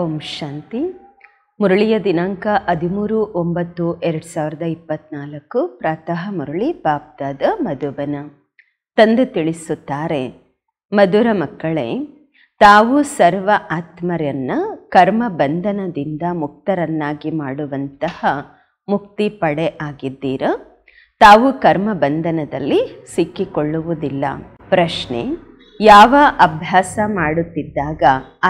ಓಂ ಶಾಂತಿ ಮುರಳಿಯ ದಿನಾಂಕ ಹದಿಮೂರು ಒಂಬತ್ತು ಎರಡು ಸಾವಿರದ ಇಪ್ಪತ್ನಾಲ್ಕು ಪ್ರಾತಃ ಮುರಳಿ ಬಾಬ್ದಾದ ಮಧುಬನ ತಂದೆ ತಿಳಿಸುತ್ತಾರೆ ಮಧುರ ಮಕ್ಕಳೇ ತಾವು ಸರ್ವ ಆತ್ಮರನ್ನ ಕರ್ಮ ಬಂಧನದಿಂದ ಮುಕ್ತರನ್ನಾಗಿ ಮಾಡುವಂತಹ ಮುಕ್ತಿ ಪಡೆ ಆಗಿದ್ದೀರ ತಾವು ಕರ್ಮ ಬಂಧನದಲ್ಲಿ ಸಿಕ್ಕಿಕೊಳ್ಳುವುದಿಲ್ಲ ಪ್ರಶ್ನೆ ಯಾವ ಅಭ್ಯಾಸ ಮಾಡುತ್ತಿದ್ದಾಗ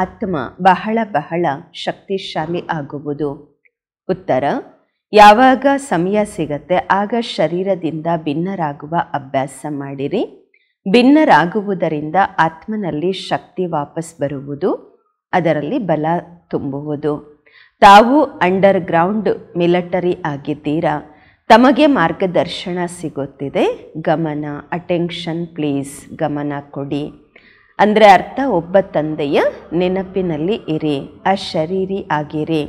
ಆತ್ಮ ಬಹಳ ಬಹಳ ಶಕ್ತಿಶಾಲಿ ಆಗುವುದು ಉತ್ತರ ಯಾವಾಗ ಸಮಯ ಸಿಗತ್ತೆ ಆಗ ಶರೀರದಿಂದ ಭಿನ್ನರಾಗುವ ಅಭ್ಯಾಸ ಮಾಡಿರಿ ಭಿನ್ನರಾಗುವುದರಿಂದ ಆತ್ಮನಲ್ಲಿ ಶಕ್ತಿ ವಾಪಸ್ ಬರುವುದು ಅದರಲ್ಲಿ ಬಲ ತುಂಬುವುದು ತಾವು ಅಂಡರ್ ಗ್ರೌಂಡ್ ಮಿಲಿಟರಿ ಆಗಿದ್ದೀರಾ ತಮಗೆ ಮಾರ್ಗದರ್ಶನ ಸಿಗುತ್ತಿದೆ ಗಮನ ಅಟೆನ್ಷನ್ ಪ್ಲೀಸ್ ಗಮನ ಕೊಡಿ ಅಂದರೆ ಅರ್ಥ ಒಬ್ಬ ತಂದೆಯ ನೆನಪಿನಲ್ಲಿ ಇರಿ ಶರೀರಿ ಆಗಿರಿ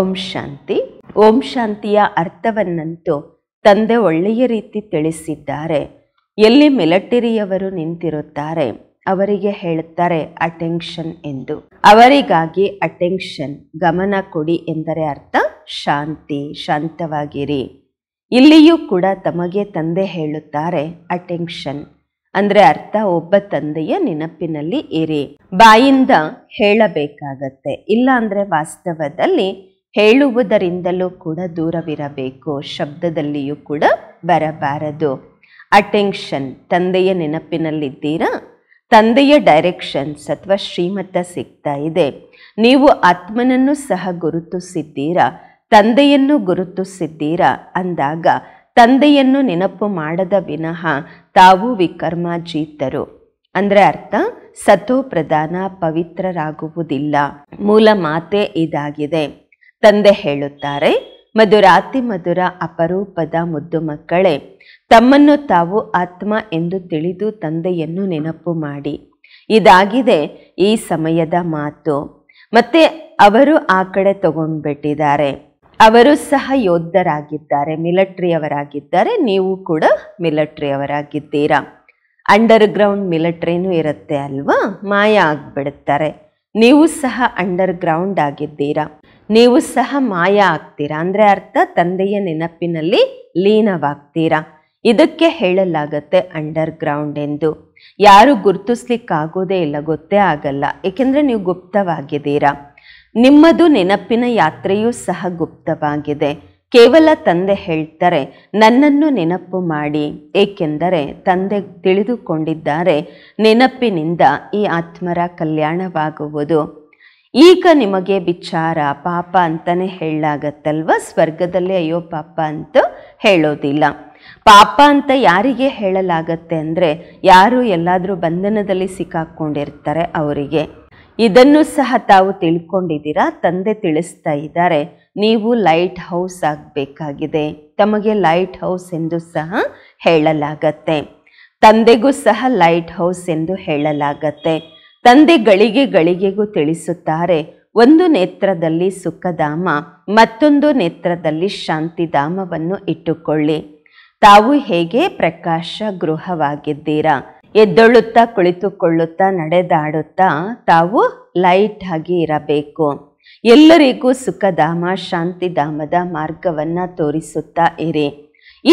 ಓಂ ಶಾಂತಿ ಓಂ ಶಾಂತಿಯ ಅರ್ಥವನ್ನಂತೂ ತಂದೆ ಒಳ್ಳೆಯ ರೀತಿ ತಿಳಿಸಿದ್ದಾರೆ ಎಲ್ಲಿ ಮಿಲಿಟರಿಯವರು ನಿಂತಿರುತ್ತಾರೆ ಅವರಿಗೆ ಹೇಳುತ್ತಾರೆ ಅಟೆನ್ಷನ್ ಎಂದು ಅವರಿಗಾಗಿ ಅಟೆನ್ಷನ್ ಗಮನ ಕೊಡಿ ಎಂದರೆ ಅರ್ಥ ಶಾಂತಿ ಶಾಂತವಾಗಿರಿ ಇಲ್ಲಿಯೂ ಕೂಡ ತಮಗೆ ತಂದೆ ಹೇಳುತ್ತಾರೆ ಅಟೆನ್ಷನ್ ಅಂದರೆ ಅರ್ಥ ಒಬ್ಬ ತಂದೆಯ ನೆನಪಿನಲ್ಲಿ ಇರಿ ಬಾಯಿಂದ ಹೇಳಬೇಕಾಗತ್ತೆ ಇಲ್ಲ ಅಂದ್ರೆ ವಾಸ್ತವದಲ್ಲಿ ಹೇಳುವುದರಿಂದಲೂ ಕೂಡ ದೂರವಿರಬೇಕು ಶಬ್ದದಲ್ಲಿಯೂ ಕೂಡ ಬರಬಾರದು ಅಟೆನ್ಷನ್ ತಂದೆಯ ನೆನಪಿನಲ್ಲಿದ್ದೀರಾ ತಂದೆಯ ಡೈರೆಕ್ಷನ್ಸ್ ಅಥವಾ ಶ್ರೀಮತ ಸಿಗ್ತಾ ಇದೆ ನೀವು ಆತ್ಮನನ್ನು ಸಹ ಗುರುತಿಸಿದ್ದೀರಾ ತಂದೆಯನ್ನು ಗುರುತಿಸಿದ್ದೀರಾ ಅಂದಾಗ ತಂದೆಯನ್ನು ನೆನಪು ಮಾಡದ ವಿನಃ ತಾವು ವಿಕರ್ಮ ಜೀತರು ಅಂದರೆ ಅರ್ಥ ಸತೋ ಪ್ರಧಾನ ಪವಿತ್ರರಾಗುವುದಿಲ್ಲ ಮೂಲ ಮಾತೆ ಇದಾಗಿದೆ ತಂದೆ ಹೇಳುತ್ತಾರೆ ಮಧುರಾತಿ ಮಧುರ ಅಪರೂಪದ ಮುದ್ದು ಮಕ್ಕಳೇ ತಮ್ಮನ್ನು ತಾವು ಆತ್ಮ ಎಂದು ತಿಳಿದು ತಂದೆಯನ್ನು ನೆನಪು ಮಾಡಿ ಇದಾಗಿದೆ ಈ ಸಮಯದ ಮಾತು ಮತ್ತೆ ಅವರು ಆ ಕಡೆ ತಗೊಂಡ್ಬಿಟ್ಟಿದ್ದಾರೆ ಅವರು ಸಹ ಯೋಧರಾಗಿದ್ದಾರೆ ಮಿಲಿಟ್ರಿಯವರಾಗಿದ್ದಾರೆ ನೀವು ಕೂಡ ಮಿಲಿಟ್ರಿಯವರಾಗಿದ್ದೀರಾ ಅಂಡರ್ ಗ್ರೌಂಡ್ ಮಿಲಿಟ್ರಿನೂ ಇರುತ್ತೆ ಅಲ್ವಾ ಮಾಯ ಆಗ್ಬಿಡುತ್ತಾರೆ ನೀವು ಸಹ ಅಂಡರ್ ಗ್ರೌಂಡ್ ಆಗಿದ್ದೀರಾ ನೀವು ಸಹ ಮಾಯ ಆಗ್ತೀರಾ ಅಂದರೆ ಅರ್ಥ ತಂದೆಯ ನೆನಪಿನಲ್ಲಿ ಲೀನವಾಗ್ತೀರಾ ಇದಕ್ಕೆ ಹೇಳಲಾಗತ್ತೆ ಅಂಡರ್ ಗ್ರೌಂಡ್ ಎಂದು ಯಾರು ಗುರುತಿಸ್ಲಿಕ್ಕಾಗೋದೇ ಇಲ್ಲ ಗೊತ್ತೇ ಆಗಲ್ಲ ಏಕೆಂದರೆ ನೀವು ಗುಪ್ತವಾಗಿದ್ದೀರಾ ನಿಮ್ಮದು ನೆನಪಿನ ಯಾತ್ರೆಯೂ ಸಹ ಗುಪ್ತವಾಗಿದೆ ಕೇವಲ ತಂದೆ ಹೇಳ್ತಾರೆ ನನ್ನನ್ನು ನೆನಪು ಮಾಡಿ ಏಕೆಂದರೆ ತಂದೆ ತಿಳಿದುಕೊಂಡಿದ್ದಾರೆ ನೆನಪಿನಿಂದ ಈ ಆತ್ಮರ ಕಲ್ಯಾಣವಾಗುವುದು ಈಗ ನಿಮಗೆ ವಿಚಾರ ಪಾಪ ಅಂತಲೇ ಹೇಳಲಾಗತ್ತಲ್ವ ಸ್ವರ್ಗದಲ್ಲಿ ಅಯ್ಯೋ ಪಾಪ ಅಂತ ಹೇಳೋದಿಲ್ಲ ಪಾಪ ಅಂತ ಯಾರಿಗೆ ಹೇಳಲಾಗತ್ತೆ ಅಂದರೆ ಯಾರು ಎಲ್ಲಾದರೂ ಬಂಧನದಲ್ಲಿ ಸಿಕ್ಕಾಕ್ಕೊಂಡಿರ್ತಾರೆ ಅವರಿಗೆ ಇದನ್ನು ಸಹ ತಾವು ತಿಳ್ಕೊಂಡಿದ್ದೀರಾ ತಂದೆ ತಿಳಿಸ್ತಾ ಇದ್ದಾರೆ ನೀವು ಲೈಟ್ ಹೌಸ್ ಆಗಬೇಕಾಗಿದೆ ತಮಗೆ ಲೈಟ್ ಹೌಸ್ ಎಂದು ಸಹ ಹೇಳಲಾಗತ್ತೆ ತಂದೆಗೂ ಸಹ ಲೈಟ್ ಹೌಸ್ ಎಂದು ಹೇಳಲಾಗತ್ತೆ ತಂದೆ ಗಳಿಗೆ ಗಳಿಗೆಗೂ ತಿಳಿಸುತ್ತಾರೆ ಒಂದು ನೇತ್ರದಲ್ಲಿ ಸುಖಧಾಮ ಮತ್ತೊಂದು ನೇತ್ರದಲ್ಲಿ ಶಾಂತಿಧಾಮವನ್ನು ಇಟ್ಟುಕೊಳ್ಳಿ ತಾವು ಹೇಗೆ ಪ್ರಕಾಶ ಗೃಹವಾಗಿದ್ದೀರಾ ಎದ್ದೊಳ್ಳುತ್ತಾ ಕುಳಿತುಕೊಳ್ಳುತ್ತಾ ನಡೆದಾಡುತ್ತಾ ತಾವು ಲೈಟ್ ಆಗಿ ಇರಬೇಕು ಎಲ್ಲರಿಗೂ ಸುಖಧಾಮ ಶಾಂತಿಧಾಮದ ಮಾರ್ಗವನ್ನು ತೋರಿಸುತ್ತಾ ಇರಿ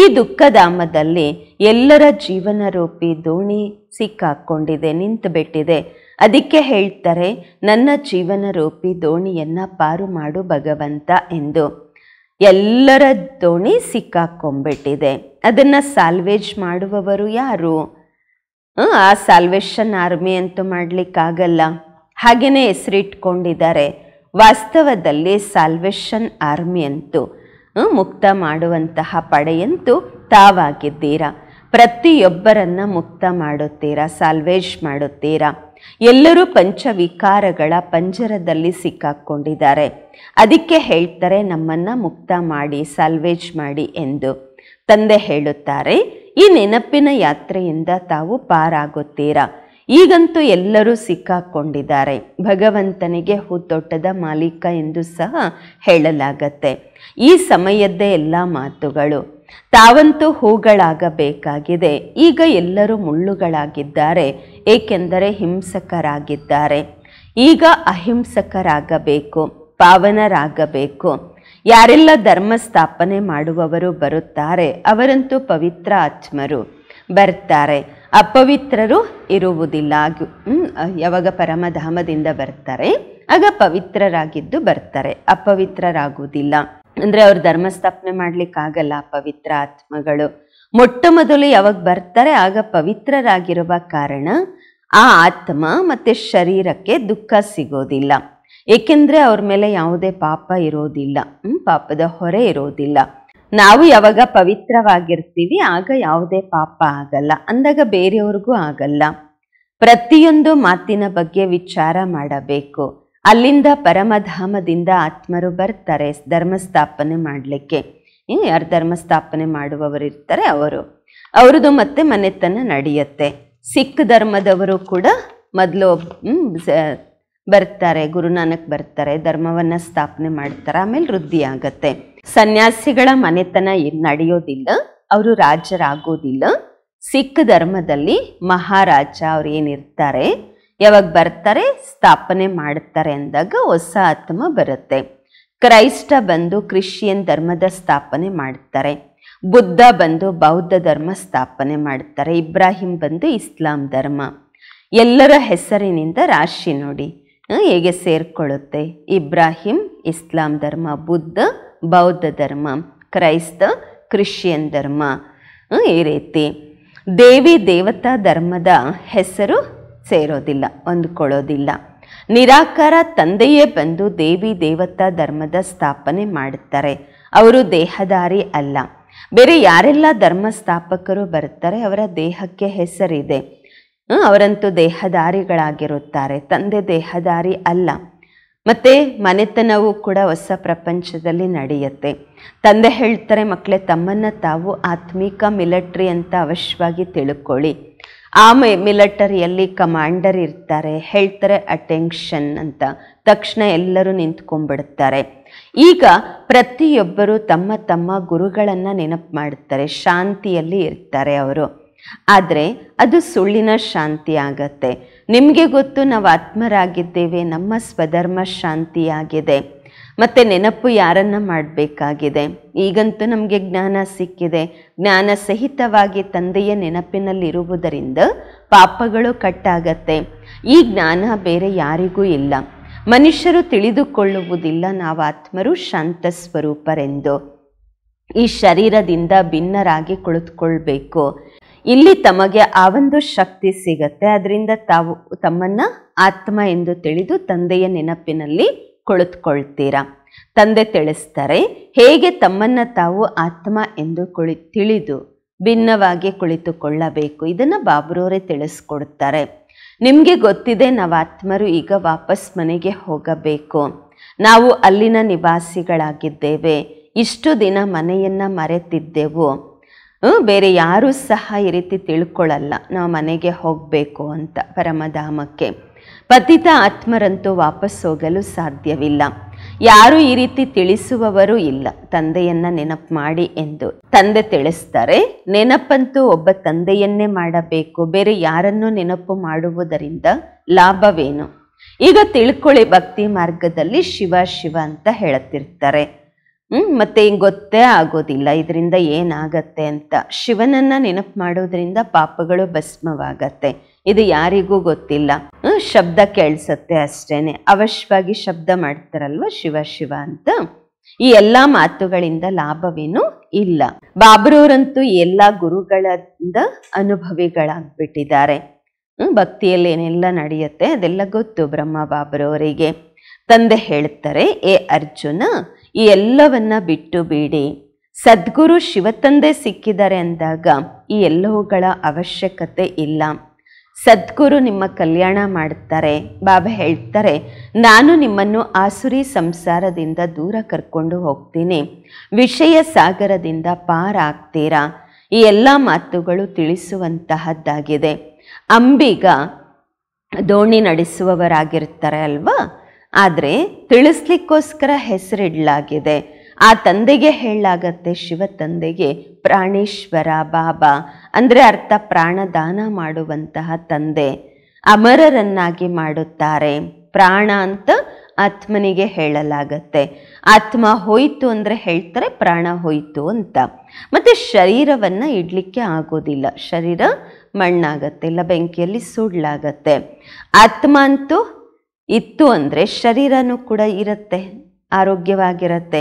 ಈ ದುಃಖಧಾಮದಲ್ಲಿ ಎಲ್ಲರ ಜೀವನ ರೂಪಿ ದೋಣಿ ಸಿಕ್ಕಾಕ್ಕೊಂಡಿದೆ ನಿಂತುಬಿಟ್ಟಿದೆ ಅದಕ್ಕೆ ಹೇಳ್ತಾರೆ ನನ್ನ ಜೀವನ ರೂಪಿ ದೋಣಿಯನ್ನು ಪಾರು ಮಾಡು ಭಗವಂತ ಎಂದು ಎಲ್ಲರ ದೋಣಿ ಸಿಕ್ಕಾಕೊಂಬಿಟ್ಟಿದೆ ಅದನ್ನು ಸಾಲ್ವೇಜ್ ಮಾಡುವವರು ಯಾರು ಆ ಸಾಲ್ವೇಷನ್ ಆರ್ಮಿ ಅಂತೂ ಮಾಡಲಿಕ್ಕಾಗಲ್ಲ ಹಾಗೆಯೇ ಹೆಸರಿಟ್ಕೊಂಡಿದ್ದಾರೆ ವಾಸ್ತವದಲ್ಲಿ ಸಾಲ್ವೇಷನ್ ಆರ್ಮಿ ಅಂತೂ ಮುಕ್ತ ಮಾಡುವಂತಹ ಪಡೆಯಂತೂ ತಾವಾಗಿದ್ದೀರಾ ಪ್ರತಿಯೊಬ್ಬರನ್ನು ಮುಕ್ತ ಮಾಡುತ್ತೀರಾ ಸಾಲ್ವೇಜ್ ಮಾಡುತ್ತೀರಾ ಎಲ್ಲರೂ ಪಂಚವಿಕಾರಗಳ ಪಂಜರದಲ್ಲಿ ಸಿಕ್ಕಾಕ್ಕೊಂಡಿದ್ದಾರೆ ಅದಕ್ಕೆ ಹೇಳ್ತಾರೆ ನಮ್ಮನ್ನು ಮುಕ್ತ ಮಾಡಿ ಸಾಲ್ವೇಜ್ ಮಾಡಿ ಎಂದು ತಂದೆ ಹೇಳುತ್ತಾರೆ ಈ ನೆನಪಿನ ಯಾತ್ರೆಯಿಂದ ತಾವು ಪಾರಾಗುತ್ತೀರಾ ಈಗಂತೂ ಎಲ್ಲರೂ ಸಿಕ್ಕಾಕ್ಕೊಂಡಿದ್ದಾರೆ ಭಗವಂತನಿಗೆ ಹೂತೋಟದ ಮಾಲೀಕ ಎಂದು ಸಹ ಹೇಳಲಾಗತ್ತೆ ಈ ಸಮಯದ್ದೇ ಎಲ್ಲ ಮಾತುಗಳು ತಾವಂತೂ ಹೂಗಳಾಗಬೇಕಾಗಿದೆ ಈಗ ಎಲ್ಲರೂ ಮುಳ್ಳುಗಳಾಗಿದ್ದಾರೆ ಏಕೆಂದರೆ ಹಿಂಸಕರಾಗಿದ್ದಾರೆ ಈಗ ಅಹಿಂಸಕರಾಗಬೇಕು ಪಾವನರಾಗಬೇಕು ಯಾರೆಲ್ಲ ಧರ್ಮ ಸ್ಥಾಪನೆ ಮಾಡುವವರು ಬರುತ್ತಾರೆ ಅವರಂತೂ ಪವಿತ್ರ ಆತ್ಮರು ಬರ್ತಾರೆ ಅಪವಿತ್ರರು ಇರುವುದಿಲ್ಲ ಯಾವಾಗ ಪರಮಧಾಮದಿಂದ ಬರ್ತಾರೆ ಆಗ ಪವಿತ್ರರಾಗಿದ್ದು ಬರ್ತಾರೆ ಅಪವಿತ್ರರಾಗುವುದಿಲ್ಲ ಅಂದ್ರೆ ಅವ್ರು ಧರ್ಮಸ್ಥಾಪನೆ ಸ್ಥಾಪನೆ ಮಾಡ್ಲಿಕ್ಕಾಗಲ್ಲ ಪವಿತ್ರ ಆತ್ಮಗಳು ಮೊಟ್ಟ ಮೊದಲು ಯಾವಾಗ ಬರ್ತಾರೆ ಆಗ ಪವಿತ್ರರಾಗಿರುವ ಕಾರಣ ಆ ಆತ್ಮ ಮತ್ತೆ ಶರೀರಕ್ಕೆ ದುಃಖ ಸಿಗೋದಿಲ್ಲ ಏಕೆಂದರೆ ಅವ್ರ ಮೇಲೆ ಯಾವುದೇ ಪಾಪ ಇರೋದಿಲ್ಲ ಪಾಪದ ಹೊರೆ ಇರೋದಿಲ್ಲ ನಾವು ಯಾವಾಗ ಪವಿತ್ರವಾಗಿರ್ತೀವಿ ಆಗ ಯಾವುದೇ ಪಾಪ ಆಗಲ್ಲ ಅಂದಾಗ ಬೇರೆಯವ್ರಿಗೂ ಆಗಲ್ಲ ಪ್ರತಿಯೊಂದು ಮಾತಿನ ಬಗ್ಗೆ ವಿಚಾರ ಮಾಡಬೇಕು ಅಲ್ಲಿಂದ ಪರಮಧಾಮದಿಂದ ಆತ್ಮರು ಬರ್ತಾರೆ ಧರ್ಮಸ್ಥಾಪನೆ ಮಾಡಲಿಕ್ಕೆ ಇನ್ನು ಯಾರು ಧರ್ಮಸ್ಥಾಪನೆ ಮಾಡುವವರು ಇರ್ತಾರೆ ಅವರು ಅವ್ರದ್ದು ಮತ್ತೆ ಮನೆತನ ನಡೆಯುತ್ತೆ ಸಿಖ್ ಧರ್ಮದವರು ಕೂಡ ಮೊದಲು ಬರ್ತಾರೆ ಗುರುನಾನಕ್ ಬರ್ತಾರೆ ಧರ್ಮವನ್ನು ಸ್ಥಾಪನೆ ಮಾಡ್ತಾರೆ ಆಮೇಲೆ ವೃದ್ಧಿ ಆಗತ್ತೆ ಸನ್ಯಾಸಿಗಳ ಮನೆತನ ನಡೆಯೋದಿಲ್ಲ ಅವರು ರಾಜರಾಗೋದಿಲ್ಲ ಸಿಖ್ ಧರ್ಮದಲ್ಲಿ ಮಹಾರಾಜ ಅವ್ರು ಏನಿರ್ತಾರೆ ಯಾವಾಗ ಬರ್ತಾರೆ ಸ್ಥಾಪನೆ ಮಾಡ್ತಾರೆ ಅಂದಾಗ ಹೊಸ ಆತ್ಮ ಬರುತ್ತೆ ಕ್ರೈಸ್ತ ಬಂದು ಕ್ರಿಶ್ಚಿಯನ್ ಧರ್ಮದ ಸ್ಥಾಪನೆ ಮಾಡ್ತಾರೆ ಬುದ್ಧ ಬಂದು ಬೌದ್ಧ ಧರ್ಮ ಸ್ಥಾಪನೆ ಮಾಡ್ತಾರೆ ಇಬ್ರಾಹಿಂ ಬಂದು ಇಸ್ಲಾಂ ಧರ್ಮ ಎಲ್ಲರ ಹೆಸರಿನಿಂದ ರಾಶಿ ನೋಡಿ ಹೇಗೆ ಸೇರ್ಕೊಳ್ಳುತ್ತೆ ಇಬ್ರಾಹಿಂ ಇಸ್ಲಾಂ ಧರ್ಮ ಬುದ್ಧ ಬೌದ್ಧ ಧರ್ಮ ಕ್ರೈಸ್ತ ಕ್ರಿಶ್ಚಿಯನ್ ಧರ್ಮ ಈ ರೀತಿ ದೇವಿ ದೇವತಾ ಧರ್ಮದ ಹೆಸರು ಸೇರೋದಿಲ್ಲ ಹೊಂದ್ಕೊಳ್ಳೋದಿಲ್ಲ ನಿರಾಕಾರ ತಂದೆಯೇ ಬಂದು ದೇವಿ ದೇವತಾ ಧರ್ಮದ ಸ್ಥಾಪನೆ ಮಾಡುತ್ತಾರೆ ಅವರು ದೇಹದಾರಿ ಅಲ್ಲ ಬೇರೆ ಯಾರೆಲ್ಲ ಧರ್ಮ ಸ್ಥಾಪಕರು ಬರ್ತಾರೆ ಅವರ ದೇಹಕ್ಕೆ ಹೆಸರಿದೆ ಅವರಂತೂ ದೇಹದಾರಿಗಳಾಗಿರುತ್ತಾರೆ ತಂದೆ ದೇಹದಾರಿ ಅಲ್ಲ ಮತ್ತು ಮನೆತನವೂ ಕೂಡ ಹೊಸ ಪ್ರಪಂಚದಲ್ಲಿ ನಡೆಯುತ್ತೆ ತಂದೆ ಹೇಳ್ತಾರೆ ಮಕ್ಕಳೇ ತಮ್ಮನ್ನು ತಾವು ಆತ್ಮಿಕ ಮಿಲಿಟ್ರಿ ಅಂತ ಅವಶ್ಯವಾಗಿ ತಿಳ್ಕೊಳ್ಳಿ ಆಮೆ ಮಿಲಿಟರಿಯಲ್ಲಿ ಕಮಾಂಡರ್ ಇರ್ತಾರೆ ಹೇಳ್ತಾರೆ ಅಟೆನ್ಷನ್ ಅಂತ ತಕ್ಷಣ ಎಲ್ಲರೂ ನಿಂತ್ಕೊಂಡ್ಬಿಡುತ್ತಾರೆ ಈಗ ಪ್ರತಿಯೊಬ್ಬರು ತಮ್ಮ ತಮ್ಮ ಗುರುಗಳನ್ನು ನೆನಪು ಮಾಡುತ್ತಾರೆ ಶಾಂತಿಯಲ್ಲಿ ಇರ್ತಾರೆ ಅವರು ಆದರೆ ಅದು ಸುಳ್ಳಿನ ಶಾಂತಿ ಆಗತ್ತೆ ನಿಮಗೆ ಗೊತ್ತು ನಾವು ಆತ್ಮರಾಗಿದ್ದೇವೆ ನಮ್ಮ ಸ್ವಧರ್ಮ ಶಾಂತಿಯಾಗಿದೆ ಮತ್ತು ನೆನಪು ಯಾರನ್ನ ಮಾಡಬೇಕಾಗಿದೆ ಈಗಂತೂ ನಮಗೆ ಜ್ಞಾನ ಸಿಕ್ಕಿದೆ ಜ್ಞಾನ ಸಹಿತವಾಗಿ ತಂದೆಯ ನೆನಪಿನಲ್ಲಿರುವುದರಿಂದ ಪಾಪಗಳು ಕಟ್ಟಾಗತ್ತೆ ಈ ಜ್ಞಾನ ಬೇರೆ ಯಾರಿಗೂ ಇಲ್ಲ ಮನುಷ್ಯರು ತಿಳಿದುಕೊಳ್ಳುವುದಿಲ್ಲ ನಾವು ಆತ್ಮರು ಶಾಂತ ಸ್ವರೂಪರೆಂದು ಈ ಶರೀರದಿಂದ ಭಿನ್ನರಾಗಿ ಕುಳಿತುಕೊಳ್ಬೇಕು ಇಲ್ಲಿ ತಮಗೆ ಆ ಒಂದು ಶಕ್ತಿ ಸಿಗತ್ತೆ ಅದರಿಂದ ತಾವು ತಮ್ಮನ್ನು ಆತ್ಮ ಎಂದು ತಿಳಿದು ತಂದೆಯ ನೆನಪಿನಲ್ಲಿ ಕುಳಿತುಕೊಳ್ತೀರಾ ತಂದೆ ತಿಳಿಸ್ತಾರೆ ಹೇಗೆ ತಮ್ಮನ್ನು ತಾವು ಆತ್ಮ ಎಂದು ಕುಳಿ ತಿಳಿದು ಭಿನ್ನವಾಗಿ ಕುಳಿತುಕೊಳ್ಳಬೇಕು ಇದನ್ನು ಬಾಬ್ರವರೇ ತಿಳಿಸ್ಕೊಡ್ತಾರೆ ನಿಮಗೆ ಗೊತ್ತಿದೆ ನಾವು ಆತ್ಮರು ಈಗ ವಾಪಸ್ ಮನೆಗೆ ಹೋಗಬೇಕು ನಾವು ಅಲ್ಲಿನ ನಿವಾಸಿಗಳಾಗಿದ್ದೇವೆ ಇಷ್ಟು ದಿನ ಮನೆಯನ್ನು ಮರೆತಿದ್ದೆವು ಬೇರೆ ಯಾರೂ ಸಹ ಈ ರೀತಿ ತಿಳ್ಕೊಳ್ಳಲ್ಲ ನಾವು ಮನೆಗೆ ಹೋಗಬೇಕು ಅಂತ ಪರಮಧಾಮಕ್ಕೆ ಪತಿತ ಆತ್ಮರಂತೂ ವಾಪಸ್ ಹೋಗಲು ಸಾಧ್ಯವಿಲ್ಲ ಯಾರು ಈ ರೀತಿ ತಿಳಿಸುವವರು ಇಲ್ಲ ತಂದೆಯನ್ನ ನೆನಪು ಮಾಡಿ ಎಂದು ತಂದೆ ತಿಳಿಸ್ತಾರೆ ನೆನಪಂತೂ ಒಬ್ಬ ತಂದೆಯನ್ನೇ ಮಾಡಬೇಕು ಬೇರೆ ಯಾರನ್ನು ನೆನಪು ಮಾಡುವುದರಿಂದ ಲಾಭವೇನು ಈಗ ತಿಳ್ಕೊಳ್ಳಿ ಭಕ್ತಿ ಮಾರ್ಗದಲ್ಲಿ ಶಿವ ಶಿವ ಅಂತ ಹೇಳುತ್ತಿರ್ತಾರೆ ಹ್ಮ್ ಮತ್ತೆ ಹಿಂಗ್ ಗೊತ್ತೇ ಆಗೋದಿಲ್ಲ ಇದರಿಂದ ಏನಾಗತ್ತೆ ಅಂತ ಶಿವನನ್ನ ನೆನಪು ಮಾಡೋದ್ರಿಂದ ಪಾಪಗಳು ಭಸ್ಮವಾಗತ್ತೆ ಇದು ಯಾರಿಗೂ ಗೊತ್ತಿಲ್ಲ ಶಬ್ದ ಕೇಳಿಸತ್ತೆ ಅಷ್ಟೇನೆ ಅವಶ್ಯವಾಗಿ ಶಬ್ದ ಮಾಡ್ತಾರಲ್ವ ಶಿವ ಶಿವ ಅಂತ ಈ ಎಲ್ಲ ಮಾತುಗಳಿಂದ ಲಾಭವೇನು ಇಲ್ಲ ಬಾಬ್ರೂರಂತೂ ಎಲ್ಲ ಗುರುಗಳಿಂದ ಅನುಭವಿಗಳಾಗ್ಬಿಟ್ಟಿದ್ದಾರೆ ಭಕ್ತಿಯಲ್ಲಿ ಏನೆಲ್ಲ ನಡೆಯುತ್ತೆ ಅದೆಲ್ಲ ಗೊತ್ತು ಬ್ರಹ್ಮ ಬಾಬ್ರವರಿಗೆ ತಂದೆ ಹೇಳ್ತಾರೆ ಏ ಅರ್ಜುನ ಈ ಎಲ್ಲವನ್ನ ಬಿಟ್ಟು ಬಿಡಿ ಸದ್ಗುರು ಶಿವತಂದೆ ಸಿಕ್ಕಿದ್ದಾರೆ ಅಂದಾಗ ಈ ಎಲ್ಲವುಗಳ ಅವಶ್ಯಕತೆ ಇಲ್ಲ ಸದ್ಗುರು ನಿಮ್ಮ ಕಲ್ಯಾಣ ಮಾಡ್ತಾರೆ ಬಾಬಾ ಹೇಳ್ತಾರೆ ನಾನು ನಿಮ್ಮನ್ನು ಆಸುರಿ ಸಂಸಾರದಿಂದ ದೂರ ಕರ್ಕೊಂಡು ಹೋಗ್ತೀನಿ ವಿಷಯ ಸಾಗರದಿಂದ ಪಾರಾಗ್ತೀರಾ ಈ ಎಲ್ಲ ಮಾತುಗಳು ತಿಳಿಸುವಂತಹದ್ದಾಗಿದೆ ಅಂಬಿಗ ದೋಣಿ ನಡೆಸುವವರಾಗಿರ್ತಾರೆ ಅಲ್ವಾ ಆದರೆ ತಿಳಿಸ್ಲಿಕ್ಕೋಸ್ಕರ ಹೆಸರಿಡಲಾಗಿದೆ ಆ ತಂದೆಗೆ ಹೇಳಲಾಗತ್ತೆ ಶಿವ ತಂದೆಗೆ ಪ್ರಾಣೇಶ್ವರ ಬಾಬಾ ಅಂದರೆ ಅರ್ಥ ಪ್ರಾಣದಾನ ಮಾಡುವಂತಹ ತಂದೆ ಅಮರರನ್ನಾಗಿ ಮಾಡುತ್ತಾರೆ ಪ್ರಾಣ ಅಂತ ಆತ್ಮನಿಗೆ ಹೇಳಲಾಗತ್ತೆ ಆತ್ಮ ಹೋಯಿತು ಅಂದರೆ ಹೇಳ್ತಾರೆ ಪ್ರಾಣ ಹೋಯಿತು ಅಂತ ಮತ್ತು ಶರೀರವನ್ನು ಇಡಲಿಕ್ಕೆ ಆಗೋದಿಲ್ಲ ಶರೀರ ಮಣ್ಣಾಗತ್ತೆ ಇಲ್ಲ ಬೆಂಕಿಯಲ್ಲಿ ಸುಡ್ಲಾಗತ್ತೆ ಆತ್ಮ ಅಂತೂ ಇತ್ತು ಅಂದರೆ ಶರೀರನೂ ಕೂಡ ಇರುತ್ತೆ ಆರೋಗ್ಯವಾಗಿರುತ್ತೆ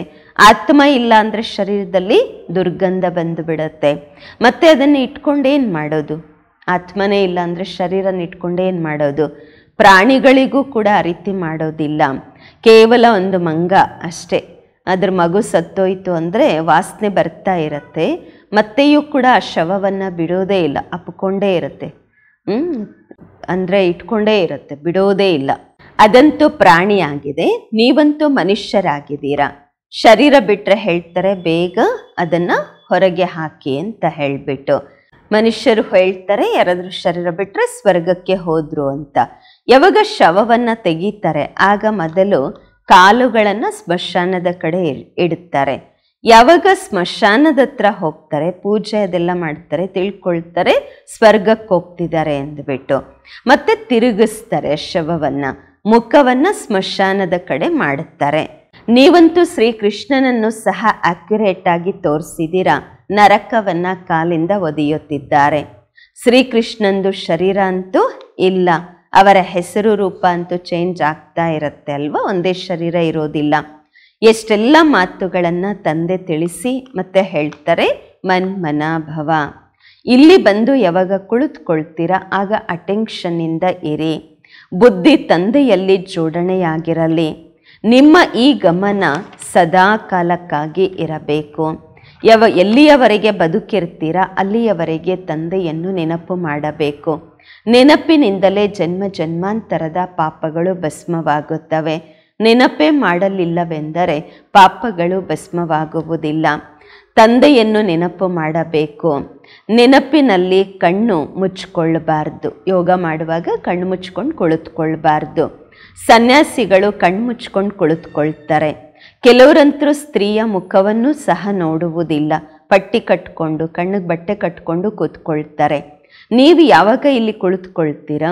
ಆತ್ಮ ಇಲ್ಲ ಅಂದರೆ ಶರೀರದಲ್ಲಿ ದುರ್ಗಂಧ ಬಂದು ಬಿಡತ್ತೆ ಮತ್ತೆ ಅದನ್ನು ಇಟ್ಕೊಂಡೇನು ಮಾಡೋದು ಆತ್ಮನೇ ಇಲ್ಲ ಅಂದರೆ ಶರೀರನ ಇಟ್ಕೊಂಡೇನು ಮಾಡೋದು ಪ್ರಾಣಿಗಳಿಗೂ ಕೂಡ ಆ ರೀತಿ ಮಾಡೋದಿಲ್ಲ ಕೇವಲ ಒಂದು ಮಂಗ ಅಷ್ಟೇ ಅದ್ರ ಮಗು ಸತ್ತೋಯ್ತು ಅಂದರೆ ವಾಸನೆ ಬರ್ತಾ ಇರುತ್ತೆ ಮತ್ತೆಯೂ ಕೂಡ ಆ ಶವವನ್ನು ಬಿಡೋದೇ ಇಲ್ಲ ಅಪ್ಕೊಂಡೇ ಇರುತ್ತೆ ಅಂದರೆ ಇಟ್ಕೊಂಡೇ ಇರುತ್ತೆ ಬಿಡೋದೇ ಇಲ್ಲ ಅದಂತೂ ಪ್ರಾಣಿಯಾಗಿದೆ ನೀವಂತೂ ಮನುಷ್ಯರಾಗಿದ್ದೀರಾ ಶರೀರ ಬಿಟ್ಟರೆ ಹೇಳ್ತಾರೆ ಬೇಗ ಅದನ್ನು ಹೊರಗೆ ಹಾಕಿ ಅಂತ ಹೇಳಿಬಿಟ್ಟು ಮನುಷ್ಯರು ಹೇಳ್ತಾರೆ ಯಾರಾದರೂ ಶರೀರ ಬಿಟ್ಟರೆ ಸ್ವರ್ಗಕ್ಕೆ ಹೋದರು ಅಂತ ಯಾವಾಗ ಶವವನ್ನು ತೆಗೀತಾರೆ ಆಗ ಮೊದಲು ಕಾಲುಗಳನ್ನು ಸ್ಮಶಾನದ ಕಡೆ ಇಡುತ್ತಾರೆ ಯಾವಾಗ ಸ್ಮಶಾನದ ಹತ್ರ ಹೋಗ್ತಾರೆ ಪೂಜೆ ಅದೆಲ್ಲ ಮಾಡ್ತಾರೆ ತಿಳ್ಕೊಳ್ತಾರೆ ಸ್ವರ್ಗಕ್ಕೆ ಹೋಗ್ತಿದ್ದಾರೆ ಅಂದ್ಬಿಟ್ಟು ಮತ್ತೆ ತಿರುಗಿಸ್ತಾರೆ ಶವವನ್ನು ಮುಖವನ್ನು ಸ್ಮಶಾನದ ಕಡೆ ಮಾಡುತ್ತಾರೆ ನೀವಂತೂ ಶ್ರೀಕೃಷ್ಣನನ್ನು ಸಹ ಅಕ್ಯುರೇಟ್ ಆಗಿ ತೋರಿಸಿದ್ದೀರಾ ನರಕವನ್ನು ಕಾಲಿಂದ ಒದೆಯುತ್ತಿದ್ದಾರೆ ಶ್ರೀಕೃಷ್ಣಂದು ಶರೀರ ಅಂತೂ ಇಲ್ಲ ಅವರ ಹೆಸರು ರೂಪ ಅಂತೂ ಚೇಂಜ್ ಆಗ್ತಾ ಇರುತ್ತೆ ಅಲ್ವಾ ಒಂದೇ ಶರೀರ ಇರೋದಿಲ್ಲ ಎಷ್ಟೆಲ್ಲ ಮಾತುಗಳನ್ನು ತಂದೆ ತಿಳಿಸಿ ಮತ್ತೆ ಹೇಳ್ತಾರೆ ಮನ್ ಮನಾಭವ ಇಲ್ಲಿ ಬಂದು ಯಾವಾಗ ಕುಳಿತುಕೊಳ್ತೀರಾ ಆಗ ಅಟೆನ್ಷನ್ನಿಂದ ಇರಿ ಬುದ್ಧಿ ತಂದೆಯಲ್ಲಿ ಜೋಡಣೆಯಾಗಿರಲಿ ನಿಮ್ಮ ಈ ಗಮನ ಸದಾ ಕಾಲಕ್ಕಾಗಿ ಇರಬೇಕು ಯಾವ ಎಲ್ಲಿಯವರೆಗೆ ಬದುಕಿರ್ತೀರ ಅಲ್ಲಿಯವರೆಗೆ ತಂದೆಯನ್ನು ನೆನಪು ಮಾಡಬೇಕು ನೆನಪಿನಿಂದಲೇ ಜನ್ಮ ಜನ್ಮಾಂತರದ ಪಾಪಗಳು ಭಸ್ಮವಾಗುತ್ತವೆ ನೆನಪೇ ಮಾಡಲಿಲ್ಲವೆಂದರೆ ಪಾಪಗಳು ಭಸ್ಮವಾಗುವುದಿಲ್ಲ ತಂದೆಯನ್ನು ನೆನಪು ಮಾಡಬೇಕು ನೆನಪಿನಲ್ಲಿ ಕಣ್ಣು ಮುಚ್ಚಿಕೊಳ್ಳಬಾರ್ದು ಯೋಗ ಮಾಡುವಾಗ ಕಣ್ಣು ಮುಚ್ಕೊಂಡು ಕುಳಿತುಕೊಳ್ಬಾರ್ದು ಸನ್ಯಾಸಿಗಳು ಕಣ್ಣು ಮುಚ್ಕೊಂಡು ಕುಳಿತುಕೊಳ್ತಾರೆ ಕೆಲವರಂತರೂ ಸ್ತ್ರೀಯ ಮುಖವನ್ನು ಸಹ ನೋಡುವುದಿಲ್ಲ ಪಟ್ಟಿ ಕಟ್ಕೊಂಡು ಕಣ್ಣಿಗೆ ಬಟ್ಟೆ ಕಟ್ಕೊಂಡು ಕೂತ್ಕೊಳ್ತಾರೆ ನೀವು ಯಾವಾಗ ಇಲ್ಲಿ ಕುಳಿತುಕೊಳ್ತೀರ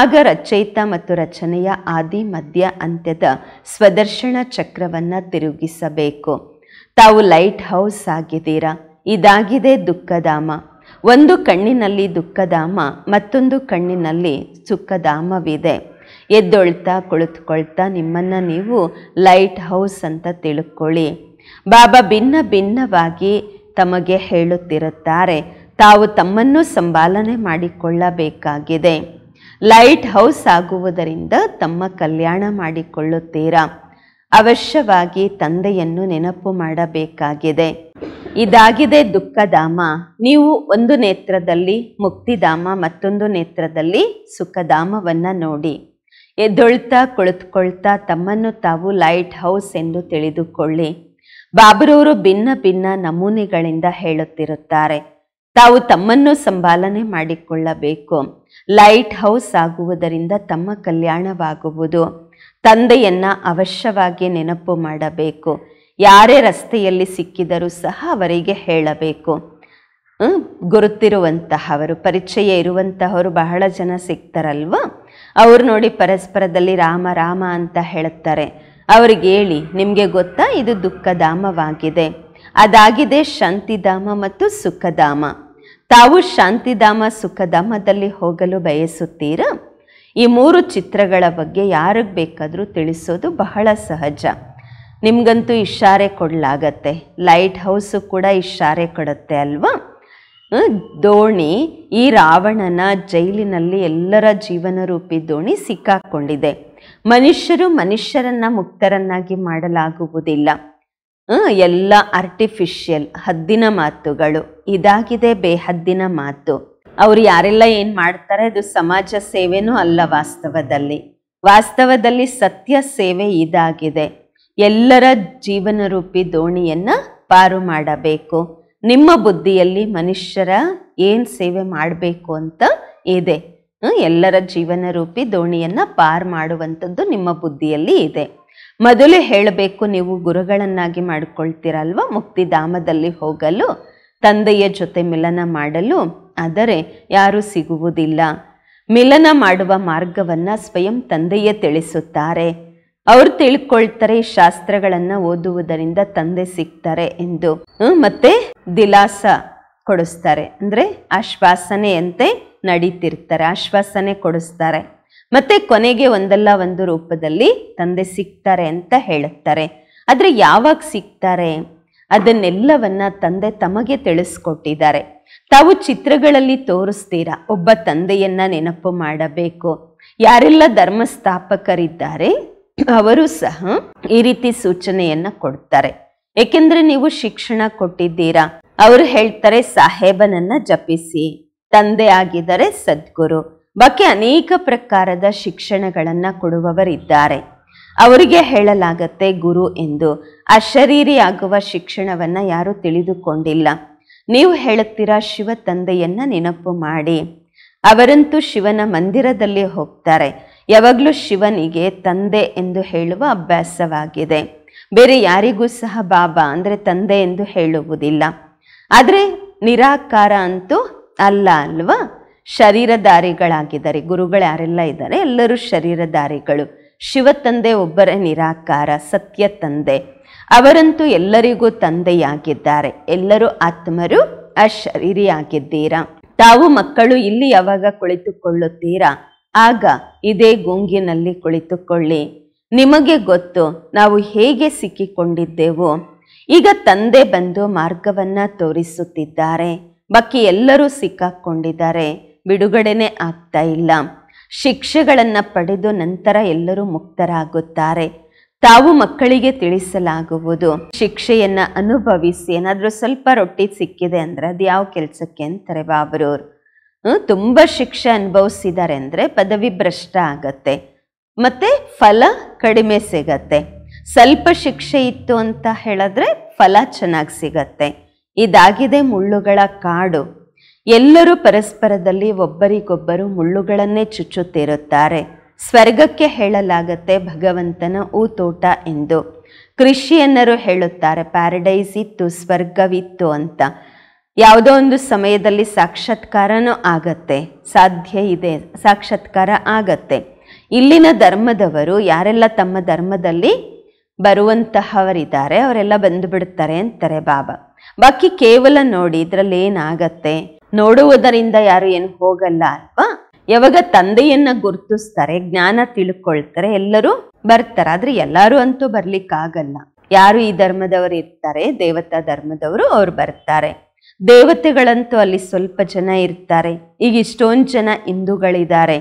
ಆಗ ರಚಯಿತ ಮತ್ತು ರಚನೆಯ ಆದಿ ಮಧ್ಯ ಅಂತ್ಯದ ಸ್ವದರ್ಶನ ಚಕ್ರವನ್ನು ತಿರುಗಿಸಬೇಕು ತಾವು ಲೈಟ್ ಹೌಸ್ ಆಗಿದ್ದೀರಾ ಇದಾಗಿದೆ ದುಃಖಧಾಮ ಒಂದು ಕಣ್ಣಿನಲ್ಲಿ ದುಃಖಧಾಮ ಮತ್ತೊಂದು ಕಣ್ಣಿನಲ್ಲಿ ಸುಖಧಾಮವಿದೆ ಎದ್ದೊಳ್ತಾ ಕುಳಿತುಕೊಳ್ತಾ ನಿಮ್ಮನ್ನು ನೀವು ಲೈಟ್ ಹೌಸ್ ಅಂತ ತಿಳ್ಕೊಳ್ಳಿ ಬಾಬಾ ಭಿನ್ನ ಭಿನ್ನವಾಗಿ ತಮಗೆ ಹೇಳುತ್ತಿರುತ್ತಾರೆ ತಾವು ತಮ್ಮನ್ನು ಸಂಭಾಲನೆ ಮಾಡಿಕೊಳ್ಳಬೇಕಾಗಿದೆ ಲೈಟ್ ಹೌಸ್ ಆಗುವುದರಿಂದ ತಮ್ಮ ಕಲ್ಯಾಣ ಮಾಡಿಕೊಳ್ಳುತ್ತೀರಾ ಅವಶ್ಯವಾಗಿ ತಂದೆಯನ್ನು ನೆನಪು ಮಾಡಬೇಕಾಗಿದೆ ಇದಾಗಿದೆ ದುಃಖಧಾಮ ನೀವು ಒಂದು ನೇತ್ರದಲ್ಲಿ ಮುಕ್ತಿಧಾಮ ಮತ್ತೊಂದು ನೇತ್ರದಲ್ಲಿ ಸುಖಧಾಮವನ್ನು ನೋಡಿ ಎದ್ದೊಳ್ತಾ ಕುಳಿತುಕೊಳ್ತಾ ತಮ್ಮನ್ನು ತಾವು ಲೈಟ್ ಹೌಸ್ ಎಂದು ತಿಳಿದುಕೊಳ್ಳಿ ಬಾಬರವರು ಭಿನ್ನ ಭಿನ್ನ ನಮೂನೆಗಳಿಂದ ಹೇಳುತ್ತಿರುತ್ತಾರೆ ತಾವು ತಮ್ಮನ್ನು ಸಂಭಾಲನೆ ಮಾಡಿಕೊಳ್ಳಬೇಕು ಲೈಟ್ ಹೌಸ್ ಆಗುವುದರಿಂದ ತಮ್ಮ ಕಲ್ಯಾಣವಾಗುವುದು ತಂದೆಯನ್ನ ಅವಶ್ಯವಾಗಿ ನೆನಪು ಮಾಡಬೇಕು ಯಾರೇ ರಸ್ತೆಯಲ್ಲಿ ಸಿಕ್ಕಿದರೂ ಸಹ ಅವರಿಗೆ ಹೇಳಬೇಕು ಗುರುತಿರುವಂತಹವರು ಪರಿಚಯ ಇರುವಂತಹವರು ಬಹಳ ಜನ ಸಿಗ್ತಾರಲ್ವ ಅವ್ರು ನೋಡಿ ಪರಸ್ಪರದಲ್ಲಿ ರಾಮ ರಾಮ ಅಂತ ಹೇಳುತ್ತಾರೆ ಅವ್ರಿಗೆ ಹೇಳಿ ನಿಮಗೆ ಗೊತ್ತಾ ಇದು ದುಃಖಧಾಮವಾಗಿದೆ ಅದಾಗಿದೆ ಶಾಂತಿಧಾಮ ಮತ್ತು ಸುಖಧಾಮ ತಾವು ಶಾಂತಿಧಾಮ ಸುಖಧಾಮದಲ್ಲಿ ಹೋಗಲು ಬಯಸುತ್ತೀರಾ ಈ ಮೂರು ಚಿತ್ರಗಳ ಬಗ್ಗೆ ಯಾರಿಗೆ ಬೇಕಾದರೂ ತಿಳಿಸೋದು ಬಹಳ ಸಹಜ ನಿಮಗಂತೂ ಇಷಾರೆ ಕೊಡಲಾಗತ್ತೆ ಲೈಟ್ ಹೌಸು ಕೂಡ ಇಷಾರೆ ಕೊಡುತ್ತೆ ಅಲ್ವಾ ದೋಣಿ ಈ ರಾವಣನ ಜೈಲಿನಲ್ಲಿ ಎಲ್ಲರ ಜೀವನ ರೂಪಿ ದೋಣಿ ಸಿಕ್ಕಾಕೊಂಡಿದೆ ಮನುಷ್ಯರು ಮನುಷ್ಯರನ್ನ ಮುಕ್ತರನ್ನಾಗಿ ಮಾಡಲಾಗುವುದಿಲ್ಲ ಎಲ್ಲ ಆರ್ಟಿಫಿಷಿಯಲ್ ಹದ್ದಿನ ಮಾತುಗಳು ಇದಾಗಿದೆ ಬೇಹದ್ದಿನ ಮಾತು ಅವರು ಯಾರೆಲ್ಲ ಏನು ಮಾಡ್ತಾರೆ ಅದು ಸಮಾಜ ಸೇವೆನೂ ಅಲ್ಲ ವಾಸ್ತವದಲ್ಲಿ ವಾಸ್ತವದಲ್ಲಿ ಸತ್ಯ ಸೇವೆ ಇದಾಗಿದೆ ಎಲ್ಲರ ಜೀವನರೂಪಿ ದೋಣಿಯನ್ನು ಪಾರು ಮಾಡಬೇಕು ನಿಮ್ಮ ಬುದ್ಧಿಯಲ್ಲಿ ಮನುಷ್ಯರ ಏನು ಸೇವೆ ಮಾಡಬೇಕು ಅಂತ ಇದೆ ಎಲ್ಲರ ಜೀವನ ರೂಪಿ ದೋಣಿಯನ್ನು ಪಾರು ಮಾಡುವಂಥದ್ದು ನಿಮ್ಮ ಬುದ್ಧಿಯಲ್ಲಿ ಇದೆ ಮೊದಲು ಹೇಳಬೇಕು ನೀವು ಗುರುಗಳನ್ನಾಗಿ ಮಾಡಿಕೊಳ್ತೀರಲ್ವ ಮುಕ್ತಿಧಾಮದಲ್ಲಿ ಹೋಗಲು ತಂದೆಯ ಜೊತೆ ಮಿಲನ ಮಾಡಲು ಆದರೆ ಯಾರೂ ಸಿಗುವುದಿಲ್ಲ ಮಿಲನ ಮಾಡುವ ಮಾರ್ಗವನ್ನು ಸ್ವಯಂ ತಂದೆಯೇ ತಿಳಿಸುತ್ತಾರೆ ಅವ್ರು ತಿಳ್ಕೊಳ್ತಾರೆ ಶಾಸ್ತ್ರಗಳನ್ನು ಓದುವುದರಿಂದ ತಂದೆ ಸಿಗ್ತಾರೆ ಎಂದು ಮತ್ತೆ ದಿಲಾಸ ಕೊಡಿಸ್ತಾರೆ ಅಂದರೆ ಆಶ್ವಾಸನೆಯಂತೆ ನಡೀತಿರ್ತಾರೆ ಆಶ್ವಾಸನೆ ಕೊಡಿಸ್ತಾರೆ ಮತ್ತೆ ಕೊನೆಗೆ ಒಂದಲ್ಲ ಒಂದು ರೂಪದಲ್ಲಿ ತಂದೆ ಸಿಗ್ತಾರೆ ಅಂತ ಹೇಳುತ್ತಾರೆ ಆದರೆ ಯಾವಾಗ ಸಿಗ್ತಾರೆ ಅದನ್ನೆಲ್ಲವನ್ನ ತಂದೆ ತಮಗೆ ತಿಳಿಸ್ಕೊಟ್ಟಿದ್ದಾರೆ ತಾವು ಚಿತ್ರಗಳಲ್ಲಿ ತೋರಿಸ್ತೀರಾ ಒಬ್ಬ ತಂದೆಯನ್ನ ನೆನಪು ಮಾಡಬೇಕು ಯಾರೆಲ್ಲ ಧರ್ಮಸ್ಥಾಪಕರಿದ್ದಾರೆ ಅವರು ಸಹ ಈ ರೀತಿ ಸೂಚನೆಯನ್ನ ಕೊಡ್ತಾರೆ ಏಕೆಂದ್ರೆ ನೀವು ಶಿಕ್ಷಣ ಕೊಟ್ಟಿದ್ದೀರಾ ಅವರು ಹೇಳ್ತಾರೆ ಸಾಹೇಬನನ್ನ ಜಪಿಸಿ ತಂದೆ ಆಗಿದ್ದಾರೆ ಸದ್ಗುರು ಬಾಕಿ ಅನೇಕ ಪ್ರಕಾರದ ಶಿಕ್ಷಣಗಳನ್ನ ಕೊಡುವವರಿದ್ದಾರೆ ಅವರಿಗೆ ಹೇಳಲಾಗತ್ತೆ ಗುರು ಎಂದು ಅಶರೀರಿಯಾಗುವ ಆಗುವ ಶಿಕ್ಷಣವನ್ನ ಯಾರು ತಿಳಿದುಕೊಂಡಿಲ್ಲ ನೀವು ಹೇಳುತ್ತೀರಾ ಶಿವ ತಂದೆಯನ್ನ ನೆನಪು ಮಾಡಿ ಅವರಂತೂ ಶಿವನ ಮಂದಿರದಲ್ಲಿ ಹೋಗ್ತಾರೆ ಯಾವಾಗಲೂ ಶಿವನಿಗೆ ತಂದೆ ಎಂದು ಹೇಳುವ ಅಭ್ಯಾಸವಾಗಿದೆ ಬೇರೆ ಯಾರಿಗೂ ಸಹ ಬಾಬಾ ಅಂದರೆ ತಂದೆ ಎಂದು ಹೇಳುವುದಿಲ್ಲ ಆದರೆ ನಿರಾಕಾರ ಅಂತೂ ಅಲ್ಲ ಅಲ್ವಾ ಶರೀರಧಾರಿಗಳಾಗಿದ್ದಾರೆ ಗುರುಗಳು ಯಾರೆಲ್ಲ ಇದ್ದಾರೆ ಎಲ್ಲರೂ ಶರೀರಧಾರಿಗಳು ಶಿವ ತಂದೆ ಒಬ್ಬರೇ ನಿರಾಕಾರ ಸತ್ಯ ತಂದೆ ಅವರಂತೂ ಎಲ್ಲರಿಗೂ ತಂದೆಯಾಗಿದ್ದಾರೆ ಎಲ್ಲರೂ ಆತ್ಮರು ಅಶರೀರಿಯಾಗಿದ್ದೀರಾ ತಾವು ಮಕ್ಕಳು ಇಲ್ಲಿ ಯಾವಾಗ ಕುಳಿತುಕೊಳ್ಳುತ್ತೀರಾ ಆಗ ಇದೇ ಗುಂಗಿನಲ್ಲಿ ಕುಳಿತುಕೊಳ್ಳಿ ನಿಮಗೆ ಗೊತ್ತು ನಾವು ಹೇಗೆ ಸಿಕ್ಕಿಕೊಂಡಿದ್ದೆವು ಈಗ ತಂದೆ ಬಂದು ಮಾರ್ಗವನ್ನ ತೋರಿಸುತ್ತಿದ್ದಾರೆ ಬಾಕಿ ಎಲ್ಲರೂ ಸಿಕ್ಕಾಕೊಂಡಿದ್ದಾರೆ ಬಿಡುಗಡೆನೆ ಆಗ್ತಾ ಇಲ್ಲ ಶಿಕ್ಷೆಗಳನ್ನು ಪಡೆದು ನಂತರ ಎಲ್ಲರೂ ಮುಕ್ತರಾಗುತ್ತಾರೆ ತಾವು ಮಕ್ಕಳಿಗೆ ತಿಳಿಸಲಾಗುವುದು ಶಿಕ್ಷೆಯನ್ನು ಅನುಭವಿಸಿ ಏನಾದರೂ ಸ್ವಲ್ಪ ರೊಟ್ಟಿ ಸಿಕ್ಕಿದೆ ಅಂದ್ರೆ ಅದು ಯಾವ ಕೆಲಸಕ್ಕೆ ಅಂತಾರೆ ಬಾಬರವ್ರು ತುಂಬ ಶಿಕ್ಷೆ ಅನುಭವಿಸಿದ್ದಾರೆ ಅಂದ್ರೆ ಪದವಿ ಭ್ರಷ್ಟ ಆಗತ್ತೆ ಮತ್ತೆ ಫಲ ಕಡಿಮೆ ಸಿಗತ್ತೆ ಸ್ವಲ್ಪ ಶಿಕ್ಷೆ ಇತ್ತು ಅಂತ ಹೇಳಿದ್ರೆ ಫಲ ಚೆನ್ನಾಗಿ ಸಿಗತ್ತೆ ಇದಾಗಿದೆ ಮುಳ್ಳುಗಳ ಕಾಡು ಎಲ್ಲರೂ ಪರಸ್ಪರದಲ್ಲಿ ಒಬ್ಬರಿಗೊಬ್ಬರು ಮುಳ್ಳುಗಳನ್ನೇ ಚುಚ್ಚುತ್ತಿರುತ್ತಾರೆ ಸ್ವರ್ಗಕ್ಕೆ ಹೇಳಲಾಗತ್ತೆ ಭಗವಂತನ ಊತೋಟ ಎಂದು ಕ್ರಿಶ್ಚಿಯನ್ನರು ಹೇಳುತ್ತಾರೆ ಪ್ಯಾರಡೈಸ್ ಇತ್ತು ಸ್ವರ್ಗವಿತ್ತು ಅಂತ ಯಾವುದೋ ಒಂದು ಸಮಯದಲ್ಲಿ ಸಾಕ್ಷಾತ್ಕಾರನೂ ಆಗತ್ತೆ ಸಾಧ್ಯ ಇದೆ ಸಾಕ್ಷಾತ್ಕಾರ ಆಗತ್ತೆ ಇಲ್ಲಿನ ಧರ್ಮದವರು ಯಾರೆಲ್ಲ ತಮ್ಮ ಧರ್ಮದಲ್ಲಿ ಬರುವಂತಹವರಿದ್ದಾರೆ ಅವರೆಲ್ಲ ಬಂದುಬಿಡ್ತಾರೆ ಅಂತಾರೆ ಬಾಬಾ ಬಾಕಿ ಕೇವಲ ನೋಡಿ ಇದರಲ್ಲಿ ಏನಾಗತ್ತೆ ನೋಡುವುದರಿಂದ ಯಾರು ಏನು ಹೋಗಲ್ಲ ಅಲ್ವಾ ಯಾವಾಗ ತಂದೆಯನ್ನ ಗುರುತಿಸ್ತಾರೆ ಜ್ಞಾನ ತಿಳ್ಕೊಳ್ತಾರೆ ಎಲ್ಲರೂ ಬರ್ತಾರೆ ಆದ್ರೆ ಎಲ್ಲರೂ ಅಂತೂ ಬರ್ಲಿಕ್ಕಾಗಲ್ಲ ಯಾರು ಈ ಧರ್ಮದವರು ಇರ್ತಾರೆ ದೇವತಾ ಧರ್ಮದವರು ಅವ್ರು ಬರ್ತಾರೆ ದೇವತೆಗಳಂತೂ ಅಲ್ಲಿ ಸ್ವಲ್ಪ ಜನ ಇರ್ತಾರೆ ಈಗ ಇಷ್ಟೊಂದು ಜನ ಹಿಂದೂಗಳಿದ್ದಾರೆ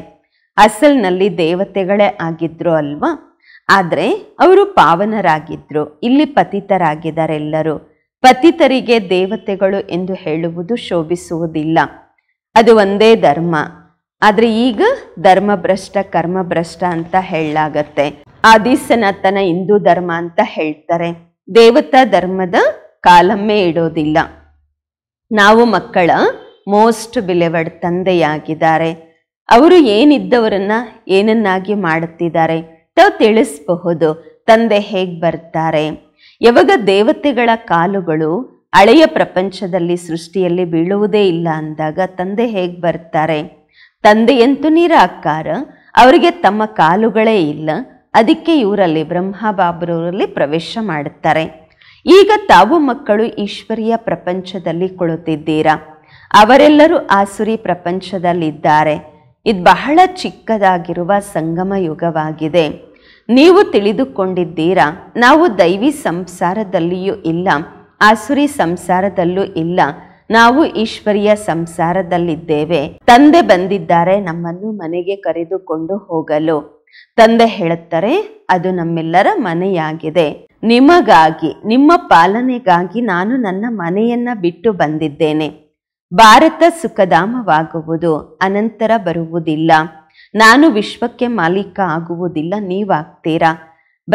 ಅಸಲ್ನಲ್ಲಿ ದೇವತೆಗಳೇ ಆಗಿದ್ರು ಅಲ್ವಾ ಆದ್ರೆ ಅವರು ಪಾವನರಾಗಿದ್ರು ಇಲ್ಲಿ ಪತಿತರಾಗಿದ್ದಾರೆ ಎಲ್ಲರೂ ಪತಿತರಿಗೆ ದೇವತೆಗಳು ಎಂದು ಹೇಳುವುದು ಶೋಭಿಸುವುದಿಲ್ಲ ಅದು ಒಂದೇ ಧರ್ಮ ಆದರೆ ಈಗ ಧರ್ಮಭ್ರಷ್ಟ ಕರ್ಮಭ್ರಷ್ಟ ಅಂತ ಹೇಳಲಾಗತ್ತೆ ಆದಿ ಸನಾತನ ಹಿಂದೂ ಧರ್ಮ ಅಂತ ಹೇಳ್ತಾರೆ ದೇವತಾ ಧರ್ಮದ ಕಾಲಮ್ಮೆ ಇಡೋದಿಲ್ಲ ನಾವು ಮಕ್ಕಳ ಮೋಸ್ಟ್ ಬಿಲೆವಡ್ ತಂದೆಯಾಗಿದ್ದಾರೆ ಅವರು ಏನಿದ್ದವರನ್ನ ಏನನ್ನಾಗಿ ಮಾಡುತ್ತಿದ್ದಾರೆ ತಾವು ತಿಳಿಸಬಹುದು ತಂದೆ ಹೇಗೆ ಬರ್ತಾರೆ ಯಾವಾಗ ದೇವತೆಗಳ ಕಾಲುಗಳು ಹಳೆಯ ಪ್ರಪಂಚದಲ್ಲಿ ಸೃಷ್ಟಿಯಲ್ಲಿ ಬೀಳುವುದೇ ಇಲ್ಲ ಅಂದಾಗ ತಂದೆ ಹೇಗೆ ಬರ್ತಾರೆ ತಂದೆಯಂತೂ ನೀರಾಕಾರ ಅವರಿಗೆ ತಮ್ಮ ಕಾಲುಗಳೇ ಇಲ್ಲ ಅದಕ್ಕೆ ಇವರಲ್ಲಿ ಬ್ರಹ್ಮಬಾಬ್ರವರಲ್ಲಿ ಪ್ರವೇಶ ಮಾಡುತ್ತಾರೆ ಈಗ ತಾವು ಮಕ್ಕಳು ಈಶ್ವರಿಯ ಪ್ರಪಂಚದಲ್ಲಿ ಕೊಳುತ್ತಿದ್ದೀರಾ ಅವರೆಲ್ಲರೂ ಆಸುರಿ ಪ್ರಪಂಚದಲ್ಲಿದ್ದಾರೆ ಇದು ಬಹಳ ಚಿಕ್ಕದಾಗಿರುವ ಸಂಗಮ ಯುಗವಾಗಿದೆ ನೀವು ತಿಳಿದುಕೊಂಡಿದ್ದೀರಾ ನಾವು ದೈವಿ ಸಂಸಾರದಲ್ಲಿಯೂ ಇಲ್ಲ ಆಸುರಿ ಸಂಸಾರದಲ್ಲೂ ಇಲ್ಲ ನಾವು ಈಶ್ವರಿಯ ಸಂಸಾರದಲ್ಲಿದ್ದೇವೆ ತಂದೆ ಬಂದಿದ್ದಾರೆ ನಮ್ಮನ್ನು ಮನೆಗೆ ಕರೆದುಕೊಂಡು ಹೋಗಲು ತಂದೆ ಹೇಳುತ್ತಾರೆ ಅದು ನಮ್ಮೆಲ್ಲರ ಮನೆಯಾಗಿದೆ ನಿಮಗಾಗಿ ನಿಮ್ಮ ಪಾಲನೆಗಾಗಿ ನಾನು ನನ್ನ ಮನೆಯನ್ನ ಬಿಟ್ಟು ಬಂದಿದ್ದೇನೆ ಭಾರತ ಸುಖಧಾಮವಾಗುವುದು ಅನಂತರ ಬರುವುದಿಲ್ಲ ನಾನು ವಿಶ್ವಕ್ಕೆ ಮಾಲೀಕ ಆಗುವುದಿಲ್ಲ ನೀವಾಗ್ತೀರಾ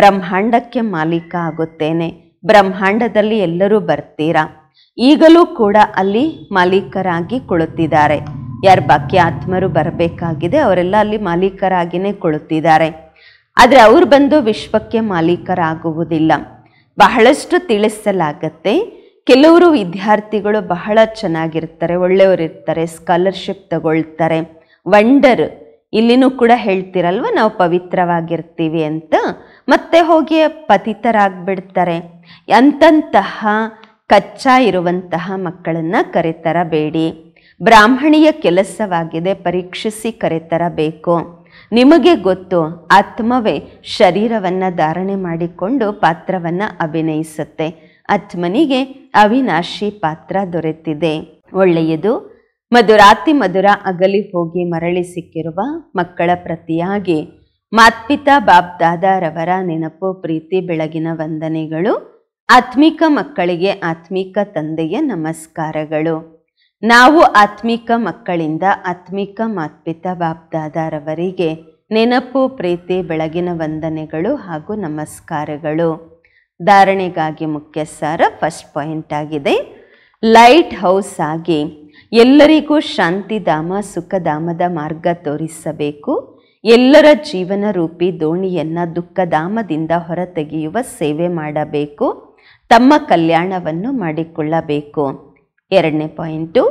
ಬ್ರಹ್ಮಾಂಡಕ್ಕೆ ಮಾಲೀಕ ಆಗುತ್ತೇನೆ ಬ್ರಹ್ಮಾಂಡದಲ್ಲಿ ಎಲ್ಲರೂ ಬರ್ತೀರಾ ಈಗಲೂ ಕೂಡ ಅಲ್ಲಿ ಮಾಲೀಕರಾಗಿ ಕೊಳುತ್ತಿದ್ದಾರೆ ಯಾರು ಬಾಕಿ ಆತ್ಮರು ಬರಬೇಕಾಗಿದೆ ಅವರೆಲ್ಲ ಅಲ್ಲಿ ಮಾಲೀಕರಾಗಿನೇ ಕೊಳುತ್ತಿದ್ದಾರೆ ಆದರೆ ಅವ್ರು ಬಂದು ವಿಶ್ವಕ್ಕೆ ಮಾಲೀಕರಾಗುವುದಿಲ್ಲ ಬಹಳಷ್ಟು ತಿಳಿಸಲಾಗತ್ತೆ ಕೆಲವರು ವಿದ್ಯಾರ್ಥಿಗಳು ಬಹಳ ಚೆನ್ನಾಗಿರ್ತಾರೆ ಒಳ್ಳೆಯವರಿರ್ತಾರೆ ಸ್ಕಾಲರ್ಶಿಪ್ ತಗೊಳ್ತಾರೆ ವಂಡರ್ ಇಲ್ಲಿನೂ ಕೂಡ ಹೇಳ್ತಿರಲ್ವ ನಾವು ಪವಿತ್ರವಾಗಿರ್ತೀವಿ ಅಂತ ಮತ್ತೆ ಹೋಗಿ ಪತಿತರಾಗ್ಬಿಡ್ತಾರೆ ಅಂತಂತಹ ಕಚ್ಚಾ ಇರುವಂತಹ ಮಕ್ಕಳನ್ನು ಕರೆತರಬೇಡಿ ಬ್ರಾಹ್ಮಣಿಯ ಕೆಲಸವಾಗಿದೆ ಪರೀಕ್ಷಿಸಿ ಕರೆತರಬೇಕು ನಿಮಗೆ ಗೊತ್ತು ಆತ್ಮವೇ ಶರೀರವನ್ನು ಧಾರಣೆ ಮಾಡಿಕೊಂಡು ಪಾತ್ರವನ್ನು ಅಭಿನಯಿಸುತ್ತೆ ಆತ್ಮನಿಗೆ ಅವಿನಾಶಿ ಪಾತ್ರ ದೊರೆತಿದೆ ಒಳ್ಳೆಯದು ಮಧುರಾತಿ ಮಧುರ ಅಗಲಿ ಹೋಗಿ ಮರಳಿ ಸಿಕ್ಕಿರುವ ಮಕ್ಕಳ ಪ್ರತಿಯಾಗಿ ಮಾತ್ಪಿತಾ ಬಾಬ್ದಾದಾರವರ ನೆನಪು ಪ್ರೀತಿ ಬೆಳಗಿನ ವಂದನೆಗಳು ಆತ್ಮಿಕ ಮಕ್ಕಳಿಗೆ ಆತ್ಮಿಕ ತಂದೆಯ ನಮಸ್ಕಾರಗಳು ನಾವು ಆತ್ಮಿಕ ಮಕ್ಕಳಿಂದ ಆತ್ಮಿಕ ಮಾತ್ಪಿತ ಬಾಬ್ದಾದಾರವರಿಗೆ ನೆನಪು ಪ್ರೀತಿ ಬೆಳಗಿನ ವಂದನೆಗಳು ಹಾಗೂ ನಮಸ್ಕಾರಗಳು ಧಾರಣೆಗಾಗಿ ಮುಖ್ಯ ಸಾರ ಫಸ್ಟ್ ಪಾಯಿಂಟ್ ಆಗಿದೆ ಲೈಟ್ ಹೌಸ್ ಆಗಿ ಎಲ್ಲರಿಗೂ ಶಾಂತಿಧಾಮ ಸುಖಧಾಮದ ಮಾರ್ಗ ತೋರಿಸಬೇಕು ಎಲ್ಲರ ಜೀವನ ರೂಪಿ ದೋಣಿಯನ್ನು ದುಃಖಧಾಮದಿಂದ ಹೊರತೆಗೆಯುವ ಸೇವೆ ಮಾಡಬೇಕು ತಮ್ಮ ಕಲ್ಯಾಣವನ್ನು ಮಾಡಿಕೊಳ್ಳಬೇಕು ಎರಡನೇ ಪಾಯಿಂಟು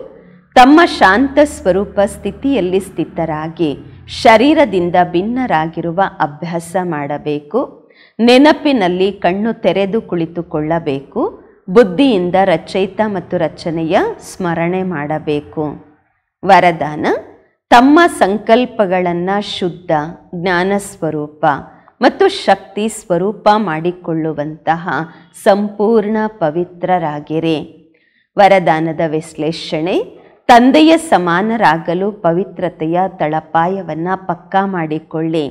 ತಮ್ಮ ಶಾಂತ ಸ್ವರೂಪ ಸ್ಥಿತಿಯಲ್ಲಿ ಸ್ಥಿತರಾಗಿ ಶರೀರದಿಂದ ಭಿನ್ನರಾಗಿರುವ ಅಭ್ಯಾಸ ಮಾಡಬೇಕು ನೆನಪಿನಲ್ಲಿ ಕಣ್ಣು ತೆರೆದು ಕುಳಿತುಕೊಳ್ಳಬೇಕು ಬುದ್ಧಿಯಿಂದ ರಚಯಿತ ಮತ್ತು ರಚನೆಯ ಸ್ಮರಣೆ ಮಾಡಬೇಕು ವರದಾನ ತಮ್ಮ ಸಂಕಲ್ಪಗಳನ್ನು ಶುದ್ಧ ಜ್ಞಾನ ಸ್ವರೂಪ ಮತ್ತು ಶಕ್ತಿ ಸ್ವರೂಪ ಮಾಡಿಕೊಳ್ಳುವಂತಹ ಸಂಪೂರ್ಣ ಪವಿತ್ರರಾಗಿರಿ ವರದಾನದ ವಿಶ್ಲೇಷಣೆ ತಂದೆಯ ಸಮಾನರಾಗಲು ಪವಿತ್ರತೆಯ ತಳಪಾಯವನ್ನು ಪಕ್ಕಾ ಮಾಡಿಕೊಳ್ಳಿ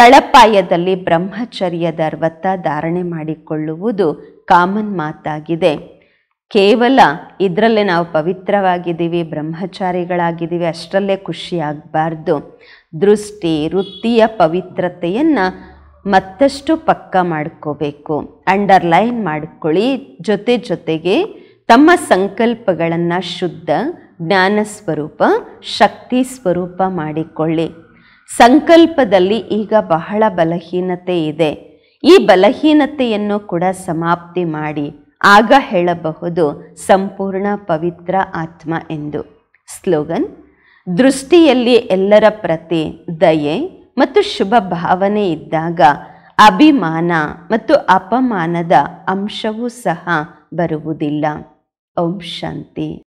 ತಳಪಾಯದಲ್ಲಿ ಬ್ರಹ್ಮಚರ್ಯದ ಅರ್ವತ ಧಾರಣೆ ಮಾಡಿಕೊಳ್ಳುವುದು ಕಾಮನ್ ಮಾತಾಗಿದೆ ಕೇವಲ ಇದರಲ್ಲೇ ನಾವು ಪವಿತ್ರವಾಗಿದ್ದೀವಿ ಬ್ರಹ್ಮಚಾರಿಗಳಾಗಿದ್ದೀವಿ ಅಷ್ಟರಲ್ಲೇ ಖುಷಿಯಾಗಬಾರ್ದು ದೃಷ್ಟಿ ವೃತ್ತಿಯ ಪವಿತ್ರತೆಯನ್ನು ಮತ್ತಷ್ಟು ಪಕ್ಕ ಮಾಡ್ಕೋಬೇಕು ಅಂಡರ್ಲೈನ್ ಮಾಡ್ಕೊಳ್ಳಿ ಜೊತೆ ಜೊತೆಗೆ ತಮ್ಮ ಸಂಕಲ್ಪಗಳನ್ನು ಶುದ್ಧ ಜ್ಞಾನ ಸ್ವರೂಪ ಶಕ್ತಿ ಸ್ವರೂಪ ಮಾಡಿಕೊಳ್ಳಿ ಸಂಕಲ್ಪದಲ್ಲಿ ಈಗ ಬಹಳ ಬಲಹೀನತೆ ಇದೆ ಈ ಬಲಹೀನತೆಯನ್ನು ಕೂಡ ಸಮಾಪ್ತಿ ಮಾಡಿ ಆಗ ಹೇಳಬಹುದು ಸಂಪೂರ್ಣ ಪವಿತ್ರ ಆತ್ಮ ಎಂದು ಸ್ಲೋಗನ್ ದೃಷ್ಟಿಯಲ್ಲಿ ಎಲ್ಲರ ಪ್ರತಿ ದಯೆ ಮತ್ತು ಶುಭ ಭಾವನೆ ಇದ್ದಾಗ ಅಭಿಮಾನ ಮತ್ತು ಅಪಮಾನದ ಅಂಶವೂ ಸಹ ಬರುವುದಿಲ್ಲ ಓಂ ಶಾಂತಿ